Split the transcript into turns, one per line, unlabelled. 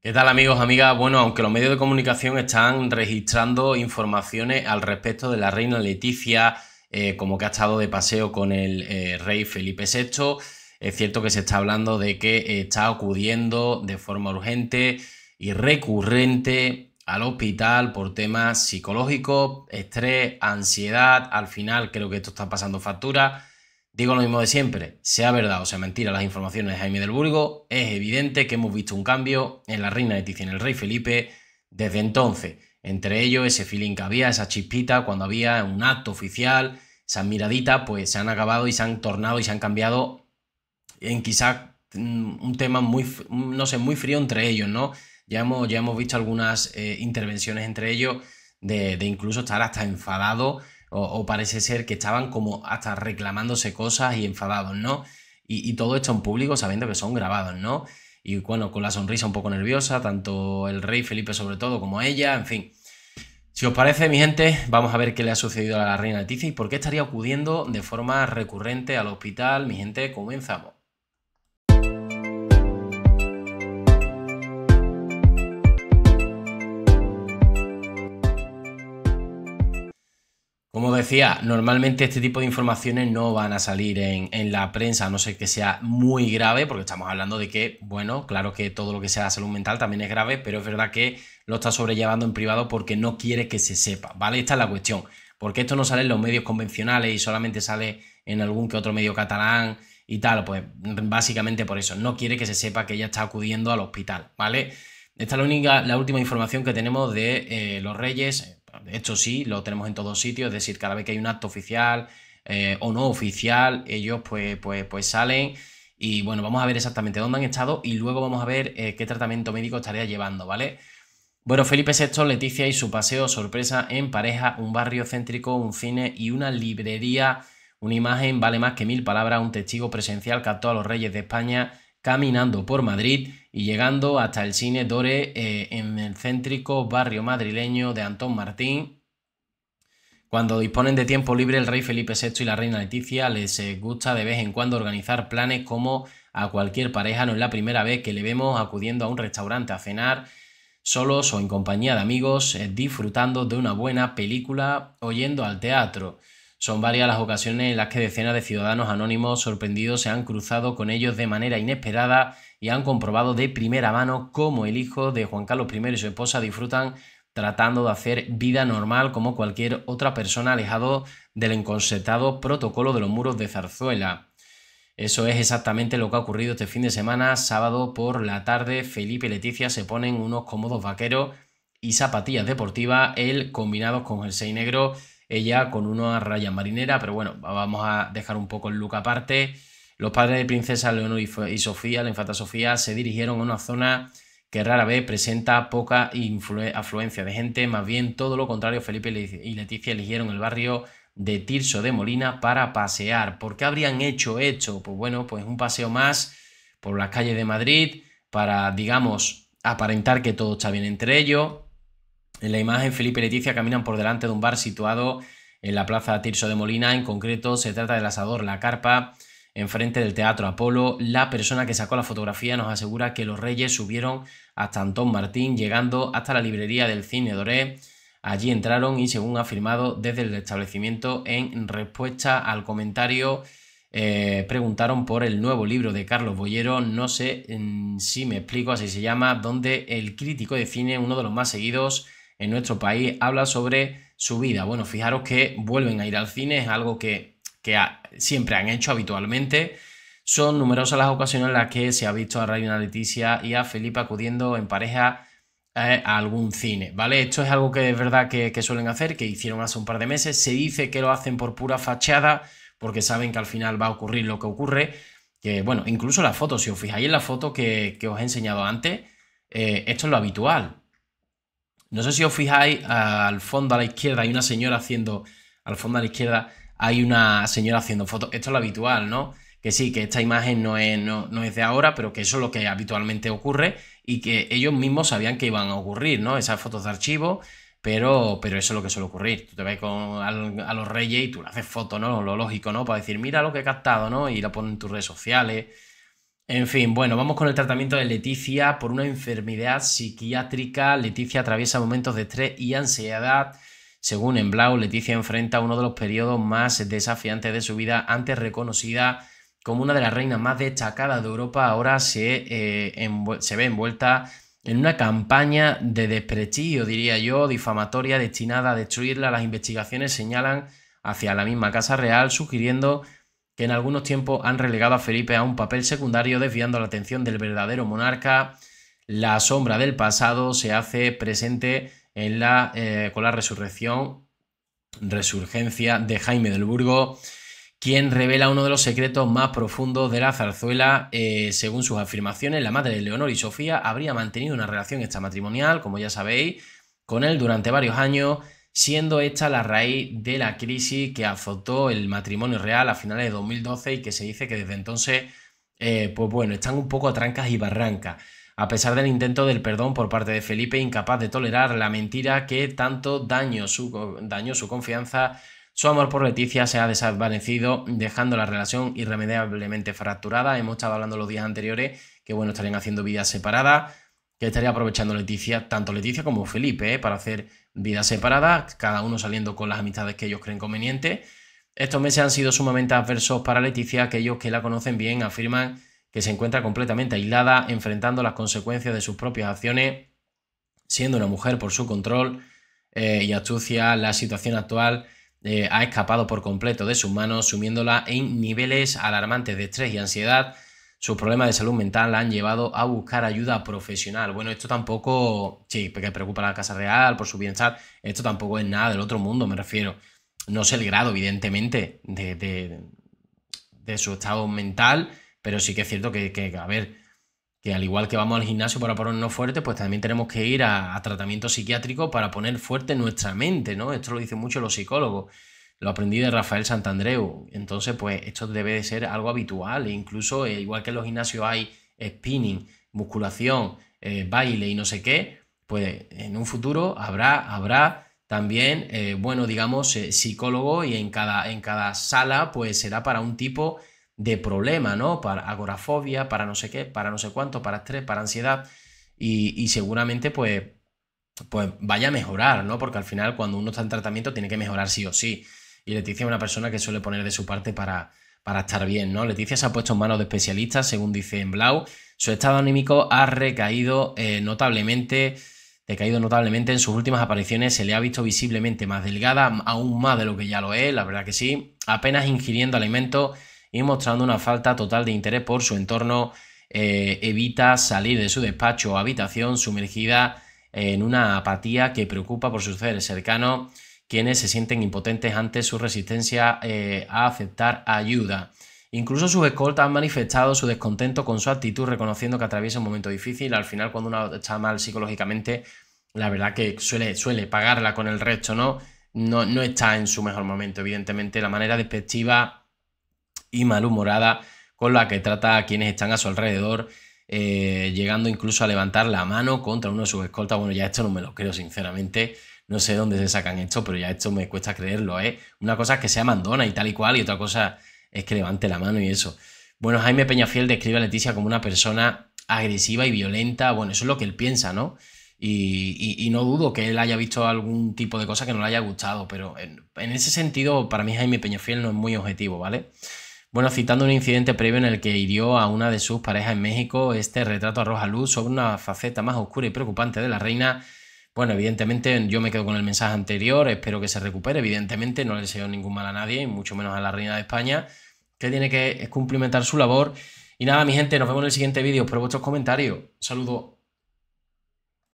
¿Qué tal amigos, amigas? Bueno, aunque los medios de comunicación están registrando informaciones al respecto de la reina Leticia, eh, como que ha estado de paseo con el eh, rey Felipe VI, es cierto que se está hablando de que está acudiendo de forma urgente y recurrente al hospital por temas psicológicos, estrés, ansiedad, al final creo que esto está pasando factura Digo lo mismo de siempre, sea verdad o sea mentira las informaciones de Jaime del Burgo, es evidente que hemos visto un cambio en la reina de y en el rey Felipe desde entonces. Entre ellos, ese feeling que había, esa chispita cuando había un acto oficial, esas miraditas, pues se han acabado y se han tornado y se han cambiado en quizás mm, un tema muy, no sé, muy frío entre ellos, ¿no? Ya hemos, visto algunas eh, intervenciones entre ellos de, de incluso estar hasta enfadado o, parece ser que estaban como hasta reclamándose cosas y enfadados, ¿no? Y, todo esto en público sabiendo que son grabados, ¿no? Y bueno, con la sonrisa un poco nerviosa, tanto el rey Felipe sobre todo como ella, en fin. Si os parece, mi gente, vamos a ver qué le ha sucedido a la reina Leticia y por qué estaría acudiendo de forma recurrente al hospital. Mi gente, comenzamos. Como decía, normalmente este tipo de informaciones no van a salir en, la prensa, a no ser que sea muy grave, porque estamos hablando de que, bueno, claro que todo lo que sea salud mental también es grave, pero es verdad que lo está sobrellevando en privado porque no quiere que se sepa, ¿vale? Esta es la cuestión, porque esto no sale en los medios convencionales y solamente sale en algún que otro medio catalán y tal, pues básicamente por eso, no quiere que se sepa que ella está acudiendo al hospital, ¿vale? Esta es la, única, la última información que tenemos de eh, los Reyes, esto hecho, sí, lo tenemos en todos sitios, es decir, cada vez que hay un acto oficial eh, o no oficial, ellos pues, pues, pues salen y bueno, vamos a ver exactamente dónde han estado y luego vamos a ver eh, qué tratamiento médico estaría llevando, ¿vale? Bueno, Felipe VI, Leticia y su paseo sorpresa en pareja, un barrio céntrico, un cine y una librería. Una imagen vale más que mil palabras, un testigo presencial que a los reyes de España caminando por Madrid y llegando hasta el cine Dore eh, en el céntrico barrio madrileño de Antón Martín. Cuando disponen de tiempo libre, el rey Felipe VI y la reina Leticia les eh, gusta de vez en cuando organizar planes como a cualquier pareja. No es la primera vez que le vemos acudiendo a un restaurante a cenar solos o en compañía de amigos, eh, disfrutando de una buena película o yendo al teatro. Son varias las ocasiones en las que decenas de ciudadanos anónimos sorprendidos se han cruzado con ellos de manera inesperada y han comprobado de primera mano cómo el hijo de Juan Carlos I y su esposa disfrutan tratando de hacer vida normal como cualquier otra persona alejado del enconsetado protocolo de los muros de Zarzuela. Eso es exactamente lo que ha ocurrido este fin de semana. Sábado por la tarde, Felipe y Leticia se ponen unos cómodos vaqueros y zapatillas deportivas, él combinados con el jersey negro ella con una raya marinera, pero bueno, vamos a dejar un poco el look aparte. Los padres de princesa Leonor y Sofía, la infanta Sofía, se dirigieron a una zona que rara vez presenta poca afluencia de gente, más bien todo lo contrario, Felipe y Leticia eligieron el barrio de Tirso de Molina para pasear. ¿Por qué habrían hecho esto? Pues bueno, pues un paseo más por las calles de Madrid para, digamos, aparentar que todo está bien entre ellos, en la imagen, Felipe y Leticia caminan por delante de un bar situado en la Plaza Tirso de Molina. En concreto, se trata del asador La Carpa, enfrente del Teatro Apolo. La persona que sacó la fotografía nos asegura que los reyes subieron hasta Antón Martín, llegando hasta la librería del Cine Doré. Allí entraron y, según ha afirmado desde el establecimiento, en respuesta al comentario, eh, preguntaron por el nuevo libro de Carlos Boyero. No sé mm, si me explico, así se llama, donde el crítico de cine, uno de los más seguidos, en nuestro país, habla sobre su vida. Bueno, fijaros que vuelven a ir al cine, es algo que, siempre han hecho habitualmente. Son numerosas las ocasiones en las que se ha visto a Reina Leticia y a Felipe acudiendo en pareja eh, a algún cine, ¿vale? Esto es algo que es verdad que, suelen hacer, que hicieron hace un par de meses. Se dice que lo hacen por pura fachada, porque saben que al final va a ocurrir lo que ocurre. Que, bueno, incluso la foto, si os fijáis en la foto que, os he enseñado antes, eh, esto es lo habitual. No sé si os fijáis, al fondo a la izquierda hay una señora haciendo, al fondo a la izquierda hay una señora haciendo fotos. Esto es lo habitual, ¿no? Que sí, que esta imagen no es, no, es de ahora, pero que eso es lo que habitualmente ocurre y que ellos mismos sabían que iban a ocurrir, ¿no? Esas fotos de archivo, pero, pero eso es lo que suele ocurrir. Tú te vas con, a los reyes y tú le haces fotos, ¿no? Lo lógico, ¿no? Para decir, mira lo que he captado, ¿no? Y la ponen en tus redes sociales en fin, bueno, vamos con el tratamiento de Leticia por una enfermedad psiquiátrica. Leticia atraviesa momentos de estrés y ansiedad. Según Emblau, Leticia enfrenta uno de los periodos más desafiantes de su vida, antes reconocida como una de las reinas más destacadas de Europa, ahora se, eh, se ve envuelta en una campaña de desprestigio, diría yo, difamatoria destinada a destruirla. Las investigaciones señalan hacia la misma Casa Real, sugiriendo que en algunos tiempos han relegado a Felipe a un papel secundario desviando la atención del verdadero monarca. La sombra del pasado se hace presente eh, con la resurrección, resurgencia de Jaime del Burgo, quien revela uno de los secretos más profundos de la zarzuela. Eh, según sus afirmaciones, la madre de Leonor y Sofía habría mantenido una relación extramatrimonial, como ya sabéis, con él durante varios años siendo esta la raíz de la crisis que azotó el matrimonio real a finales de 2012 y que se dice que desde entonces, eh, pues bueno, están un poco a trancas y barrancas, a pesar del intento del perdón por parte de Felipe, incapaz de tolerar la mentira que tanto daño su, dañó su confianza. Su amor por Leticia se ha desvanecido, dejando la relación irremediablemente fracturada. Hemos estado hablando los días anteriores que, bueno, estarían haciendo vidas separadas, que estaría aprovechando Leticia, tanto Leticia como Felipe, eh, para hacer vidas separadas, cada uno saliendo con las amistades que ellos creen conveniente. Estos meses han sido sumamente adversos para Leticia, aquellos que la conocen bien afirman que se encuentra completamente aislada, enfrentando las consecuencias de sus propias acciones, siendo una mujer por su control eh, y astucia, la situación actual eh, ha escapado por completo de sus manos, sumiéndola en niveles alarmantes de estrés y ansiedad, sus problemas de salud mental la han llevado a buscar ayuda profesional. Bueno, esto tampoco, sí, porque preocupa a la Casa Real por su bienestar, esto tampoco es nada del otro mundo, me refiero. No sé el grado, evidentemente, de, su estado mental, pero sí que es cierto que, a ver, que al igual que vamos al gimnasio para ponernos fuertes, pues también tenemos que ir a, a tratamiento psiquiátrico para poner fuerte nuestra mente, ¿no? Esto lo dicen mucho los psicólogos. Lo aprendí de Rafael Santandreu. Entonces, pues esto debe de ser algo habitual. E incluso, eh, igual que en los gimnasios hay spinning, musculación, eh, baile y no sé qué, pues en un futuro habrá, habrá también, eh, bueno, digamos, psicólogo y en cada, en cada sala, pues será para un tipo de problema, ¿no? Para agorafobia, para no sé qué, para no sé cuánto, para estrés, para ansiedad. Y, seguramente, pues, pues vaya a mejorar, ¿no? Porque al final, cuando uno está en tratamiento, tiene que mejorar sí o sí. Y Leticia es una persona que suele poner de su parte para, para estar bien, ¿no? Leticia se ha puesto en manos de especialistas, según dice en Blau. Su estado anímico ha recaído eh, notablemente notablemente en sus últimas apariciones, se le ha visto visiblemente más delgada, aún más de lo que ya lo es, la verdad que sí, apenas ingiriendo alimentos y mostrando una falta total de interés por su entorno, eh, evita salir de su despacho o habitación sumergida en una apatía que preocupa por sus seres cercanos quienes se sienten impotentes ante su resistencia eh, a aceptar ayuda. Incluso sus escoltas han manifestado su descontento con su actitud, reconociendo que atraviesa un momento difícil. Al final, cuando uno está mal psicológicamente, la verdad que suele, suele pagarla con el resto, ¿no? No, está en su mejor momento, evidentemente. La manera despectiva y malhumorada con la que trata a quienes están a su alrededor, eh, llegando incluso a levantar la mano contra uno de sus escoltas. Bueno, ya esto no me lo creo, sinceramente no sé dónde se sacan esto, pero ya esto me cuesta creerlo. ¿eh? Una cosa es que sea mandona y tal y cual, y otra cosa es que levante la mano y eso. Bueno, Jaime Peñafiel describe a Leticia como una persona agresiva y violenta. Bueno, eso es lo que él piensa, ¿no? Y, no dudo que él haya visto algún tipo de cosa que no le haya gustado, pero en, ese sentido, para mí Jaime Peñafiel no es muy objetivo, ¿vale? Bueno, citando un incidente previo en el que hirió a una de sus parejas en México, este retrato roja luz sobre una faceta más oscura y preocupante de la reina bueno, evidentemente yo me quedo con el mensaje anterior, espero que se recupere, evidentemente no le deseo ningún mal a nadie, y mucho menos a la reina de España, que tiene que cumplimentar su labor. Y nada, mi gente, nos vemos en el siguiente vídeo, espero vuestros comentarios. saludo.